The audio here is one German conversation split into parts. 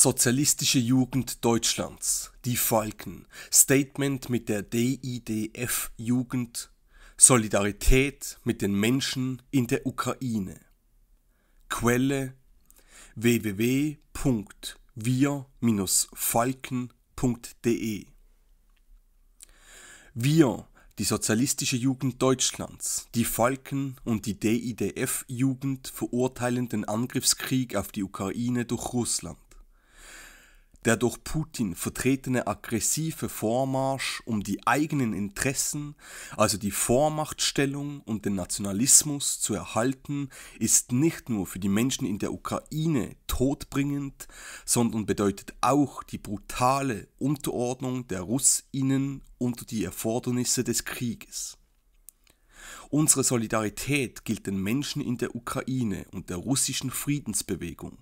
Sozialistische Jugend Deutschlands, die Falken, Statement mit der DIDF-Jugend, Solidarität mit den Menschen in der Ukraine. Quelle www.wir-falken.de Wir, die sozialistische Jugend Deutschlands, die Falken und die DIDF-Jugend verurteilen den Angriffskrieg auf die Ukraine durch Russland. Der durch Putin vertretene aggressive Vormarsch um die eigenen Interessen, also die Vormachtstellung und den Nationalismus zu erhalten, ist nicht nur für die Menschen in der Ukraine todbringend, sondern bedeutet auch die brutale Unterordnung der Russinnen unter die Erfordernisse des Krieges. Unsere Solidarität gilt den Menschen in der Ukraine und der russischen Friedensbewegung.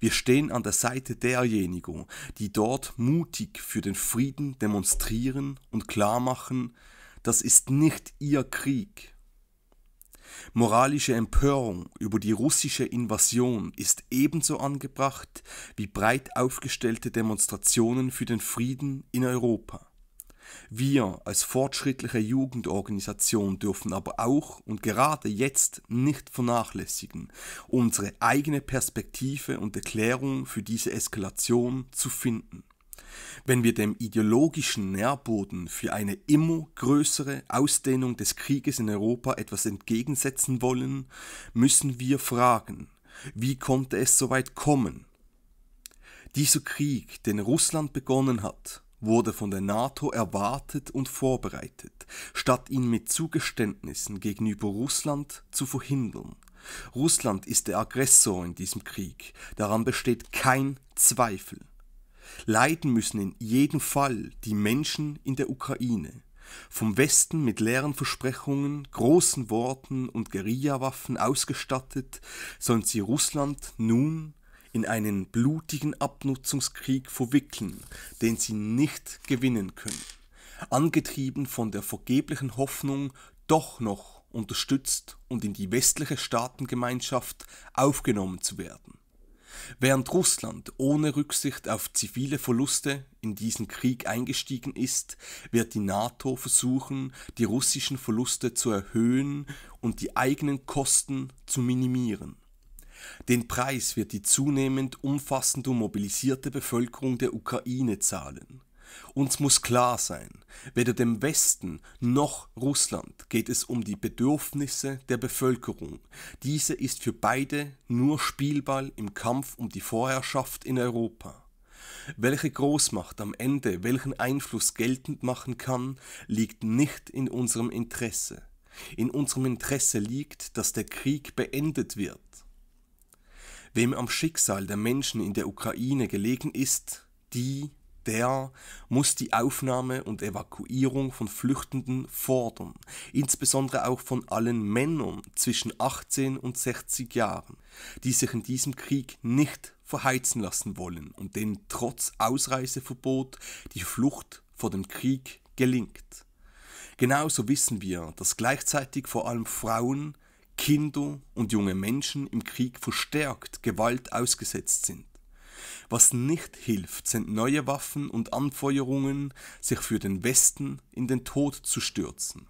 Wir stehen an der Seite derjenigen, die dort mutig für den Frieden demonstrieren und klarmachen, das ist nicht ihr Krieg. Moralische Empörung über die russische Invasion ist ebenso angebracht wie breit aufgestellte Demonstrationen für den Frieden in Europa. Wir als fortschrittliche Jugendorganisation dürfen aber auch und gerade jetzt nicht vernachlässigen, unsere eigene Perspektive und Erklärung für diese Eskalation zu finden. Wenn wir dem ideologischen Nährboden für eine immer größere Ausdehnung des Krieges in Europa etwas entgegensetzen wollen, müssen wir fragen, wie konnte es so weit kommen? Dieser Krieg, den Russland begonnen hat, wurde von der NATO erwartet und vorbereitet, statt ihn mit Zugeständnissen gegenüber Russland zu verhindern. Russland ist der Aggressor in diesem Krieg, daran besteht kein Zweifel. Leiden müssen in jedem Fall die Menschen in der Ukraine. Vom Westen mit leeren Versprechungen, großen Worten und Guerillawaffen ausgestattet, sollen sie Russland nun in einen blutigen Abnutzungskrieg verwickeln, den sie nicht gewinnen können. Angetrieben von der vergeblichen Hoffnung, doch noch unterstützt und in die westliche Staatengemeinschaft aufgenommen zu werden. Während Russland ohne Rücksicht auf zivile Verluste in diesen Krieg eingestiegen ist, wird die NATO versuchen, die russischen Verluste zu erhöhen und die eigenen Kosten zu minimieren. Den Preis wird die zunehmend umfassend mobilisierte Bevölkerung der Ukraine zahlen. Uns muss klar sein, weder dem Westen noch Russland geht es um die Bedürfnisse der Bevölkerung. Diese ist für beide nur Spielball im Kampf um die Vorherrschaft in Europa. Welche Großmacht am Ende welchen Einfluss geltend machen kann, liegt nicht in unserem Interesse. In unserem Interesse liegt, dass der Krieg beendet wird. Wem am Schicksal der Menschen in der Ukraine gelegen ist, die, der muss die Aufnahme und Evakuierung von Flüchtenden fordern, insbesondere auch von allen Männern zwischen 18 und 60 Jahren, die sich in diesem Krieg nicht verheizen lassen wollen und denen trotz Ausreiseverbot die Flucht vor dem Krieg gelingt. Genauso wissen wir, dass gleichzeitig vor allem Frauen, Kinder und junge Menschen im Krieg verstärkt Gewalt ausgesetzt sind. Was nicht hilft, sind neue Waffen und Anfeuerungen, sich für den Westen in den Tod zu stürzen.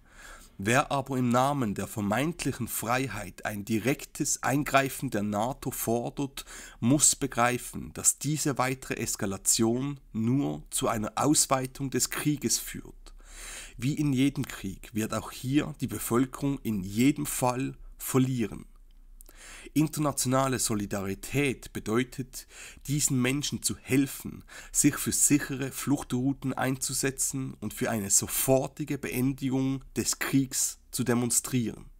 Wer aber im Namen der vermeintlichen Freiheit ein direktes Eingreifen der NATO fordert, muss begreifen, dass diese weitere Eskalation nur zu einer Ausweitung des Krieges führt. Wie in jedem Krieg wird auch hier die Bevölkerung in jedem Fall verlieren. Internationale Solidarität bedeutet, diesen Menschen zu helfen, sich für sichere Fluchtrouten einzusetzen und für eine sofortige Beendigung des Kriegs zu demonstrieren.